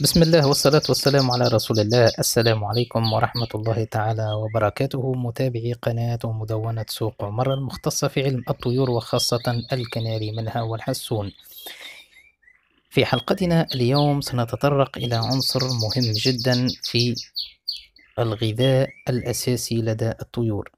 بسم الله والصلاة والسلام على رسول الله السلام عليكم ورحمة الله تعالى وبركاته متابعي قناة ومدونة سوق عمر المختصة في علم الطيور وخاصة الكناري منها والحسون في حلقتنا اليوم سنتطرق إلى عنصر مهم جدا في الغذاء الأساسي لدى الطيور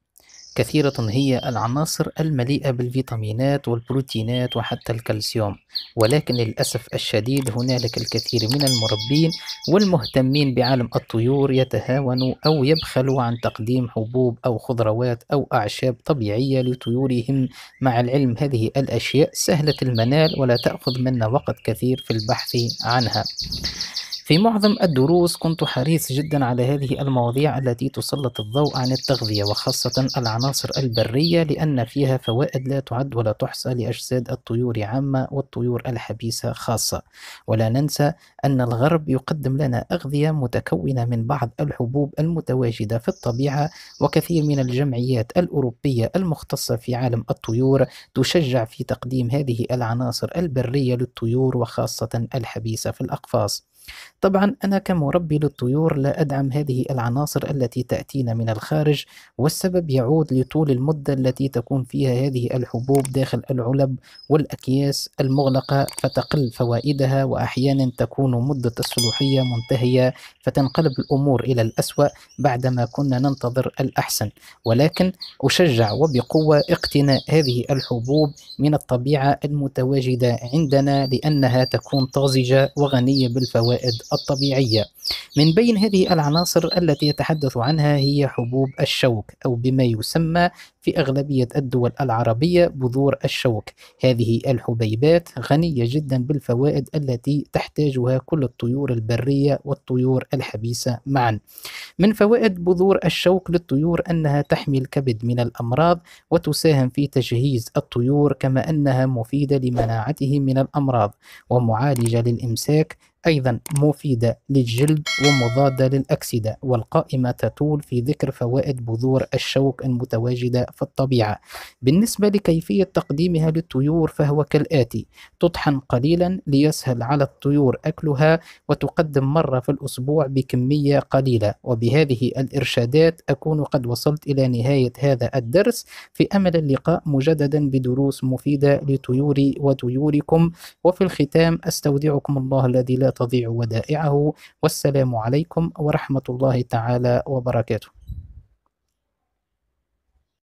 كثيرة هي العناصر المليئة بالفيتامينات والبروتينات وحتى الكالسيوم ولكن للأسف الشديد هنالك الكثير من المربين والمهتمين بعالم الطيور يتهاونوا أو يبخلوا عن تقديم حبوب أو خضروات أو أعشاب طبيعية لطيورهم مع العلم هذه الأشياء سهلة المنال ولا تأخذ منا وقت كثير في البحث عنها في معظم الدروس كنت حريص جدا على هذه المواضيع التي تسلط الضوء عن التغذية وخاصة العناصر البرية لأن فيها فوائد لا تعد ولا تحصى لأجساد الطيور عامة والطيور الحبيسة خاصة ولا ننسى أن الغرب يقدم لنا أغذية متكونة من بعض الحبوب المتواجدة في الطبيعة وكثير من الجمعيات الأوروبية المختصة في عالم الطيور تشجع في تقديم هذه العناصر البرية للطيور وخاصة الحبيسة في الأقفاص طبعا أنا كمربي للطيور لا أدعم هذه العناصر التي تأتينا من الخارج والسبب يعود لطول المدة التي تكون فيها هذه الحبوب داخل العلب والأكياس المغلقة فتقل فوائدها وأحيانا تكون مدة الصلوحية منتهية فتنقلب الأمور إلى الأسوأ بعدما كنا ننتظر الأحسن ولكن أشجع وبقوة اقتناء هذه الحبوب من الطبيعة المتواجدة عندنا لأنها تكون طازجة وغنية بالفوائد الفوائد الطبيعية من بين هذه العناصر التي يتحدث عنها هي حبوب الشوك أو بما يسمى في أغلبية الدول العربية بذور الشوك هذه الحبيبات غنية جدا بالفوائد التي تحتاجها كل الطيور البرية والطيور الحبيسة معا من فوائد بذور الشوك للطيور أنها تحمي الكبد من الأمراض وتساهم في تجهيز الطيور كما أنها مفيدة لمناعتهم من الأمراض ومعالجة للإمساك أيضا مفيدة للجلد ومضادة للأكسدة والقائمة تطول في ذكر فوائد بذور الشوك المتواجدة في الطبيعة بالنسبة لكيفية تقديمها للطيور فهو كالآتي تطحن قليلا ليسهل على الطيور أكلها وتقدم مرة في الأسبوع بكمية قليلة وبهذه الإرشادات أكون قد وصلت إلى نهاية هذا الدرس في أمل اللقاء مجددا بدروس مفيدة لطيوري وطيوركم وفي الختام أستودعكم الله الذي لا ولا تضيع ودائعه والسلام عليكم ورحمة الله تعالى وبركاته